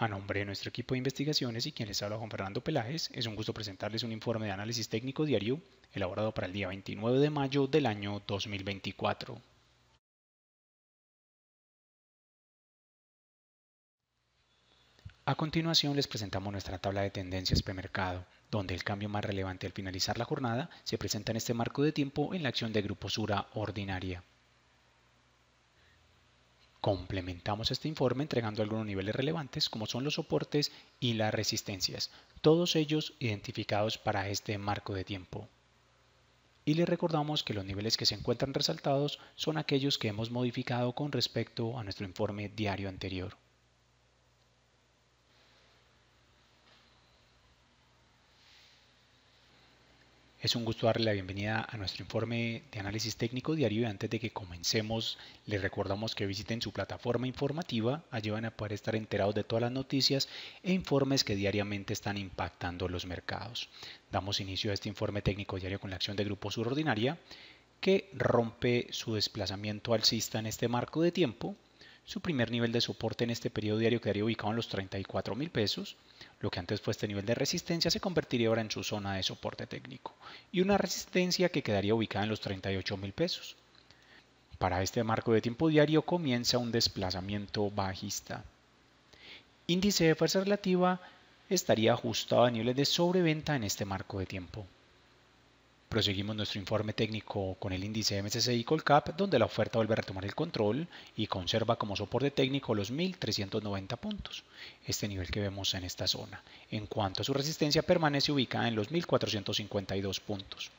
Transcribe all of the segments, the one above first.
A nombre de nuestro equipo de investigaciones y quien les habla Juan Fernando Peláez, es un gusto presentarles un informe de análisis técnico diario elaborado para el día 29 de mayo del año 2024. A continuación les presentamos nuestra tabla de tendencias premercado, donde el cambio más relevante al finalizar la jornada se presenta en este marco de tiempo en la acción de Grupo Sura ordinaria. Complementamos este informe entregando algunos niveles relevantes como son los soportes y las resistencias, todos ellos identificados para este marco de tiempo. Y les recordamos que los niveles que se encuentran resaltados son aquellos que hemos modificado con respecto a nuestro informe diario anterior. Es un gusto darle la bienvenida a nuestro informe de análisis técnico diario y antes de que comencemos les recordamos que visiten su plataforma informativa, allí van a poder estar enterados de todas las noticias e informes que diariamente están impactando los mercados. Damos inicio a este informe técnico diario con la acción de Grupo Surordinaria que rompe su desplazamiento alcista en este marco de tiempo su primer nivel de soporte en este periodo diario quedaría ubicado en los 34 mil pesos. Lo que antes fue este nivel de resistencia se convertiría ahora en su zona de soporte técnico y una resistencia que quedaría ubicada en los 38 mil pesos. Para este marco de tiempo diario comienza un desplazamiento bajista. Índice de fuerza relativa estaría ajustado a niveles de sobreventa en este marco de tiempo. Proseguimos nuestro informe técnico con el índice MSCI Colcap, donde la oferta vuelve a retomar el control y conserva como soporte técnico los 1.390 puntos, este nivel que vemos en esta zona. En cuanto a su resistencia, permanece ubicada en los 1.452 puntos.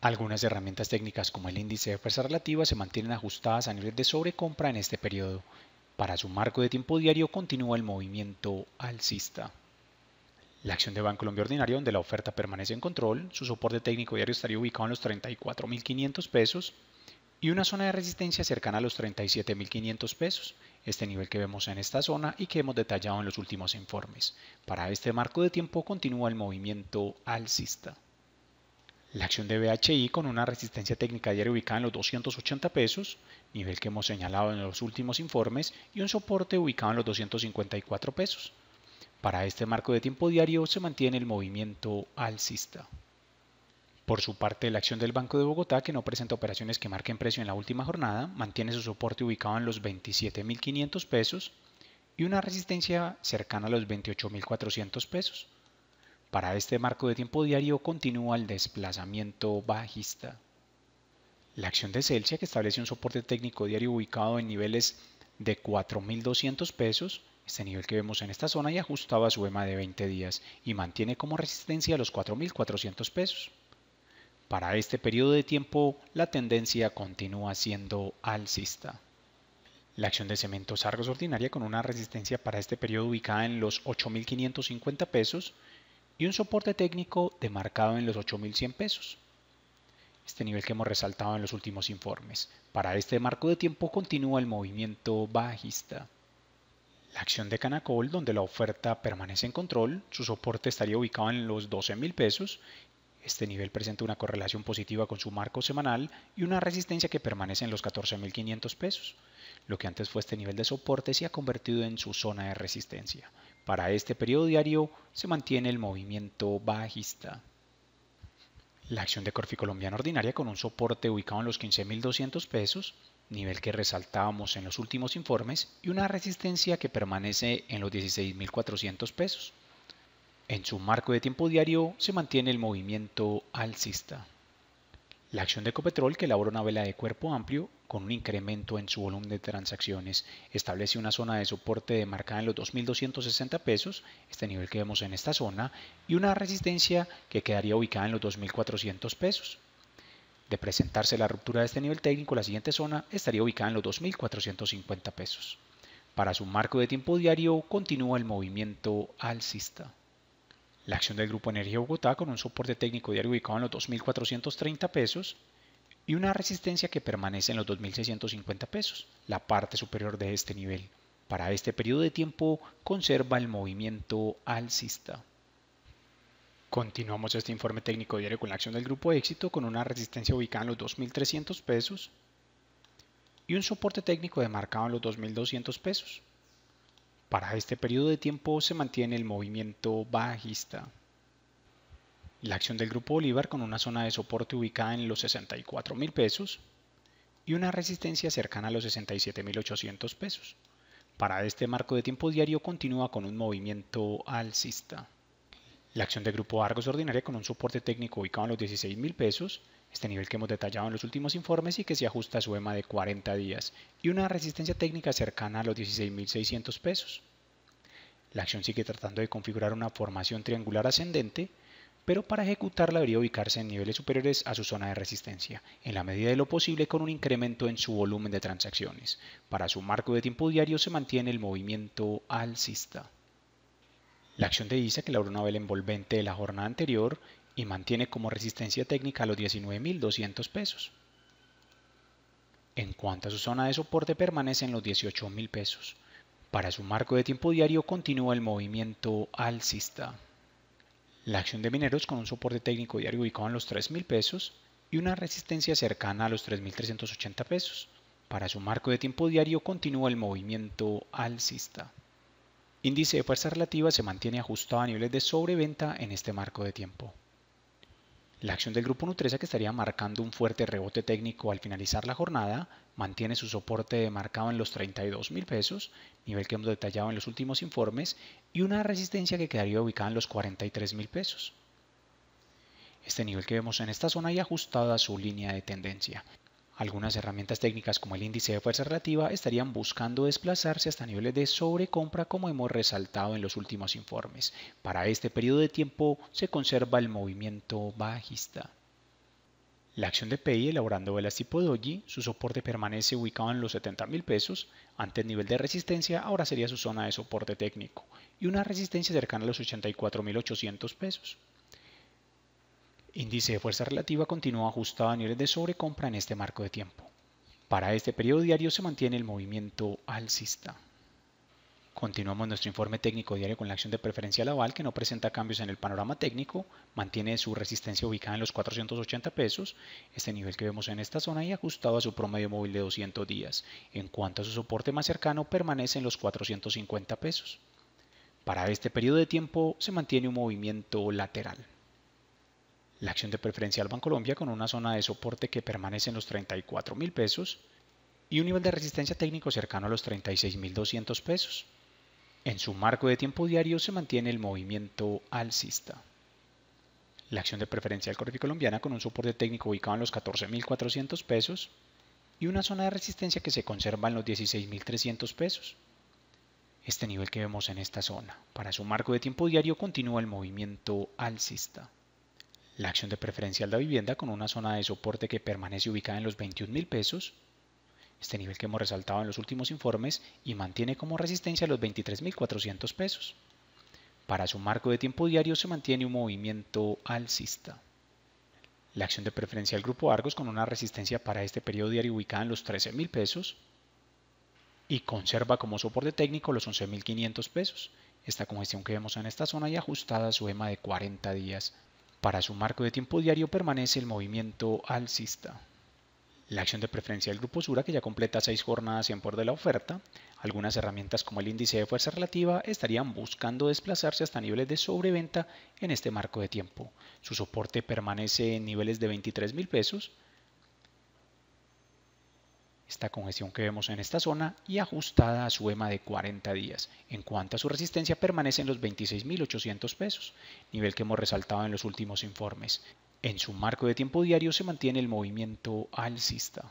Algunas herramientas técnicas como el índice de fuerza relativa se mantienen ajustadas a nivel de sobrecompra en este periodo. Para su marco de tiempo diario continúa el movimiento alcista. La acción de Bancolombia Ordinario, donde la oferta permanece en control, su soporte técnico diario estaría ubicado en los 34.500 pesos y una zona de resistencia cercana a los 37.500 pesos, este nivel que vemos en esta zona y que hemos detallado en los últimos informes. Para este marco de tiempo continúa el movimiento alcista. La acción de BHI con una resistencia técnica diaria ubicada en los 280 pesos, nivel que hemos señalado en los últimos informes, y un soporte ubicado en los 254 pesos. Para este marco de tiempo diario se mantiene el movimiento alcista. Por su parte, la acción del Banco de Bogotá, que no presenta operaciones que marquen precio en la última jornada, mantiene su soporte ubicado en los 27.500 pesos y una resistencia cercana a los 28.400 pesos. Para este marco de tiempo diario continúa el desplazamiento bajista. La acción de Celsia, que establece un soporte técnico diario ubicado en niveles de 4.200 pesos este nivel que vemos en esta zona ya ajustaba su EMA de 20 días y mantiene como resistencia los 4.400 pesos. Para este periodo de tiempo la tendencia continúa siendo alcista. La acción de cementos Argos ordinaria con una resistencia para este periodo ubicada en los 8.550 pesos y un soporte técnico demarcado en los 8.100 pesos. Este nivel que hemos resaltado en los últimos informes. Para este marco de tiempo continúa el movimiento bajista. La acción de Canacol, donde la oferta permanece en control, su soporte estaría ubicado en los 12,000 pesos. Este nivel presenta una correlación positiva con su marco semanal y una resistencia que permanece en los 14.500 pesos. Lo que antes fue este nivel de soporte se ha convertido en su zona de resistencia. Para este periodo diario se mantiene el movimiento bajista. La acción de Corfi Colombiana Ordinaria con un soporte ubicado en los 15.200 pesos nivel que resaltábamos en los últimos informes, y una resistencia que permanece en los 16.400 pesos. En su marco de tiempo diario se mantiene el movimiento alcista. La acción de Copetrol que elabora una vela de cuerpo amplio, con un incremento en su volumen de transacciones, establece una zona de soporte demarcada en los 2.260 pesos, este nivel que vemos en esta zona, y una resistencia que quedaría ubicada en los 2.400 pesos. De presentarse la ruptura de este nivel técnico, la siguiente zona estaría ubicada en los 2.450 pesos. Para su marco de tiempo diario continúa el movimiento alcista. La acción del Grupo Energía Bogotá con un soporte técnico diario ubicado en los 2.430 pesos y una resistencia que permanece en los 2.650 pesos, la parte superior de este nivel. Para este periodo de tiempo conserva el movimiento alcista. Continuamos este informe técnico diario con la acción del grupo éxito con una resistencia ubicada en los 2.300 pesos y un soporte técnico demarcado en los 2.200 pesos. Para este periodo de tiempo se mantiene el movimiento bajista. La acción del grupo Bolívar con una zona de soporte ubicada en los $64,000 pesos y una resistencia cercana a los 67.800 pesos. Para este marco de tiempo diario continúa con un movimiento alcista. La acción de grupo Argos ordinaria con un soporte técnico ubicado en los $16,000, pesos, este nivel que hemos detallado en los últimos informes y que se ajusta a su EMA de 40 días, y una resistencia técnica cercana a los 16.600 pesos. La acción sigue tratando de configurar una formación triangular ascendente, pero para ejecutarla debería ubicarse en niveles superiores a su zona de resistencia, en la medida de lo posible con un incremento en su volumen de transacciones. Para su marco de tiempo diario se mantiene el movimiento alcista. La acción de ISA que logró una vela envolvente de la jornada anterior y mantiene como resistencia técnica los 19.200 pesos. En cuanto a su zona de soporte en los 18.000 pesos. Para su marco de tiempo diario continúa el movimiento alcista. La acción de mineros con un soporte técnico diario ubicado en los 3.000 pesos y una resistencia cercana a los 3.380 pesos. Para su marco de tiempo diario continúa el movimiento alcista índice de fuerza relativa se mantiene ajustado a niveles de sobreventa en este marco de tiempo. La acción del grupo Nutresa, que estaría marcando un fuerte rebote técnico al finalizar la jornada, mantiene su soporte marcado en los 32 mil pesos, nivel que hemos detallado en los últimos informes, y una resistencia que quedaría ubicada en los 43 mil pesos. Este nivel que vemos en esta zona y ajustado a su línea de tendencia, algunas herramientas técnicas como el índice de fuerza relativa estarían buscando desplazarse hasta niveles de sobrecompra como hemos resaltado en los últimos informes. Para este periodo de tiempo se conserva el movimiento bajista. La acción de PEI elaborando velas tipo doji, su soporte permanece ubicado en los $70,000. pesos, antes nivel de resistencia ahora sería su zona de soporte técnico, y una resistencia cercana a los $84,800 pesos índice de fuerza relativa continúa ajustado a niveles de sobrecompra en este marco de tiempo. Para este periodo diario se mantiene el movimiento alcista. Continuamos nuestro informe técnico diario con la acción de preferencia laval que no presenta cambios en el panorama técnico, mantiene su resistencia ubicada en los 480 pesos, este nivel que vemos en esta zona y ajustado a su promedio móvil de 200 días. En cuanto a su soporte más cercano, permanece en los 450 pesos. Para este periodo de tiempo se mantiene un movimiento lateral. La acción de preferencia banco Bancolombia con una zona de soporte que permanece en los 34 mil pesos y un nivel de resistencia técnico cercano a los 36.200 pesos. En su marco de tiempo diario se mantiene el movimiento alcista. La acción de preferencial Corfi Colombiana con un soporte técnico ubicado en los 14.400 pesos y una zona de resistencia que se conserva en los 16.300 pesos. Este nivel que vemos en esta zona, para su marco de tiempo diario, continúa el movimiento alcista la acción de preferencial de vivienda con una zona de soporte que permanece ubicada en los 21.000 mil pesos, este nivel que hemos resaltado en los últimos informes y mantiene como resistencia los 23.400 pesos. Para su marco de tiempo diario se mantiene un movimiento alcista. La acción de preferencia del Grupo Argos con una resistencia para este periodo diario ubicada en los 13.000 pesos y conserva como soporte técnico los 11.500 pesos, esta congestión que vemos en esta zona y ajustada a su EMA de 40 días para su marco de tiempo diario permanece el movimiento alcista. La acción de preferencia del grupo Sura, que ya completa seis jornadas en por de la oferta, algunas herramientas como el índice de fuerza relativa estarían buscando desplazarse hasta niveles de sobreventa en este marco de tiempo. Su soporte permanece en niveles de 23 mil pesos, esta congestión que vemos en esta zona y ajustada a su EMA de 40 días. En cuanto a su resistencia permanece en los 26.800 pesos, nivel que hemos resaltado en los últimos informes. En su marco de tiempo diario se mantiene el movimiento alcista.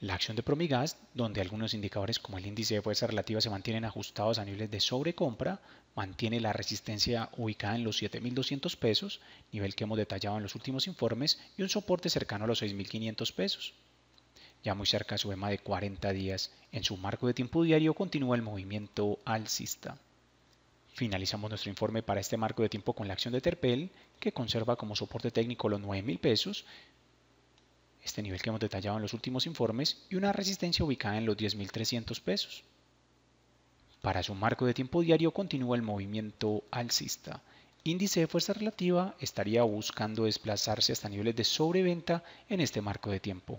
La acción de Promigas, donde algunos indicadores como el índice de fuerza relativa se mantienen ajustados a niveles de sobrecompra, mantiene la resistencia ubicada en los 7.200 pesos, nivel que hemos detallado en los últimos informes, y un soporte cercano a los 6.500 pesos ya muy cerca a su EMA de 40 días, en su marco de tiempo diario continúa el movimiento alcista. Finalizamos nuestro informe para este marco de tiempo con la acción de Terpel, que conserva como soporte técnico los 9.000 pesos, este nivel que hemos detallado en los últimos informes, y una resistencia ubicada en los 10.300 pesos. Para su marco de tiempo diario continúa el movimiento alcista. Índice de fuerza relativa estaría buscando desplazarse hasta niveles de sobreventa en este marco de tiempo.